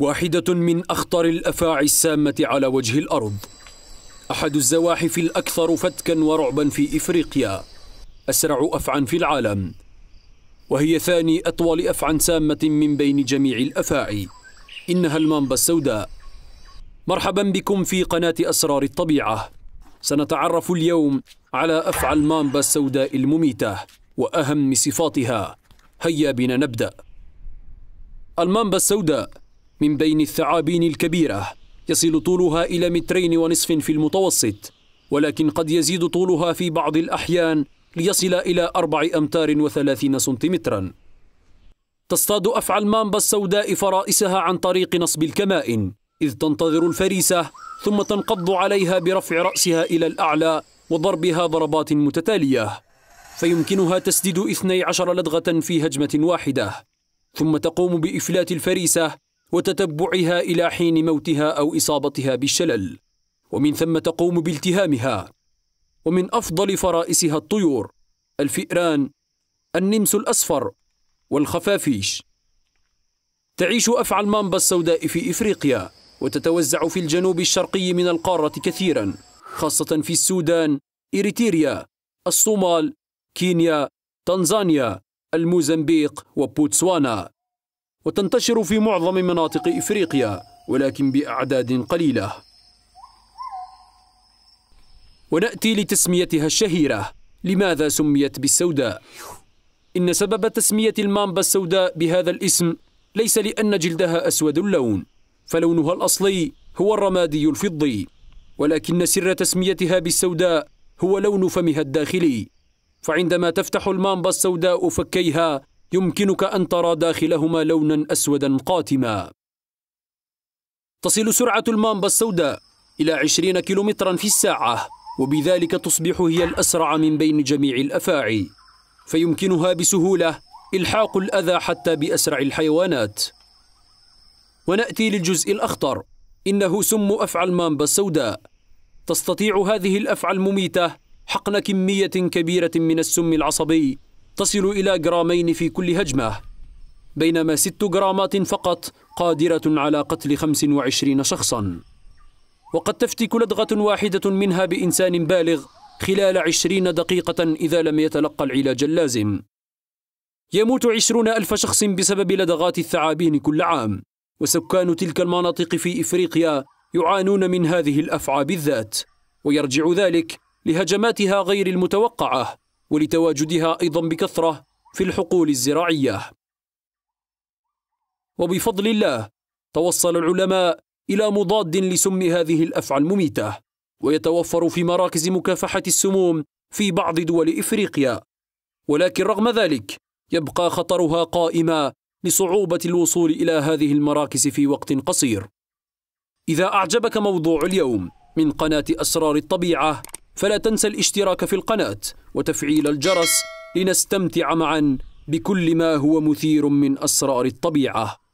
واحدة من أخطر الأفاعي السامة على وجه الأرض أحد الزواحف الأكثر فتكا ورعبا في إفريقيا أسرع أفعا في العالم وهي ثاني أطول أفعا سامة من بين جميع الأفاعي إنها المامبا السوداء مرحبا بكم في قناة أسرار الطبيعة سنتعرف اليوم على أفعى المامبا السوداء المميتة وأهم صفاتها هيا بنا نبدأ المامبا السوداء من بين الثعابين الكبيرة يصل طولها إلى مترين ونصف في المتوسط ولكن قد يزيد طولها في بعض الأحيان ليصل إلى أربع أمتار وثلاثين سنتيمترا تصطاد أفعى المامبا السوداء فرائسها عن طريق نصب الكمائن إذ تنتظر الفريسة ثم تنقض عليها برفع رأسها إلى الأعلى وضربها ضربات متتالية فيمكنها تسديد 12 لدغة في هجمة واحدة ثم تقوم بإفلات الفريسة وتتبعها الى حين موتها او اصابتها بالشلل ومن ثم تقوم بالتهامها ومن افضل فرائسها الطيور الفئران النمس الاصفر والخفافيش تعيش افعى المامبا السوداء في افريقيا وتتوزع في الجنوب الشرقي من القاره كثيرا خاصه في السودان اريتريا الصومال كينيا تنزانيا الموزمبيق وبوتسوانا وتنتشر في معظم مناطق إفريقيا ولكن بأعداد قليلة ونأتي لتسميتها الشهيرة لماذا سميت بالسوداء؟ إن سبب تسمية المامبا السوداء بهذا الاسم ليس لأن جلدها أسود اللون فلونها الأصلي هو الرمادي الفضي ولكن سر تسميتها بالسوداء هو لون فمها الداخلي فعندما تفتح المامبا السوداء فكيها يمكنك أن ترى داخلهما لونا أسودا قاتما تصل سرعة المامبا السوداء إلى 20 كيلومترا في الساعة وبذلك تصبح هي الأسرع من بين جميع الأفاعي فيمكنها بسهولة إلحاق الأذى حتى بأسرع الحيوانات ونأتي للجزء الأخطر إنه سم أفعى المامبا السوداء تستطيع هذه الأفعى المميتة حقن كمية كبيرة من السم العصبي تصل إلى جرامين في كل هجمة بينما ست جرامات فقط قادرة على قتل 25 شخصا وقد تفتك لدغة واحدة منها بإنسان بالغ خلال عشرين دقيقة إذا لم يتلقى العلاج اللازم يموت عشرون ألف شخص بسبب لدغات الثعابين كل عام وسكان تلك المناطق في إفريقيا يعانون من هذه الأفعى بالذات ويرجع ذلك لهجماتها غير المتوقعة ولتواجدها أيضا بكثرة في الحقول الزراعية وبفضل الله توصل العلماء إلى مضاد لسم هذه الأفعى المميتة ويتوفر في مراكز مكافحة السموم في بعض دول إفريقيا ولكن رغم ذلك يبقى خطرها قائما لصعوبة الوصول إلى هذه المراكز في وقت قصير إذا أعجبك موضوع اليوم من قناة أسرار الطبيعة فلا تنسى الاشتراك في القناة وتفعيل الجرس لنستمتع معا بكل ما هو مثير من أسرار الطبيعة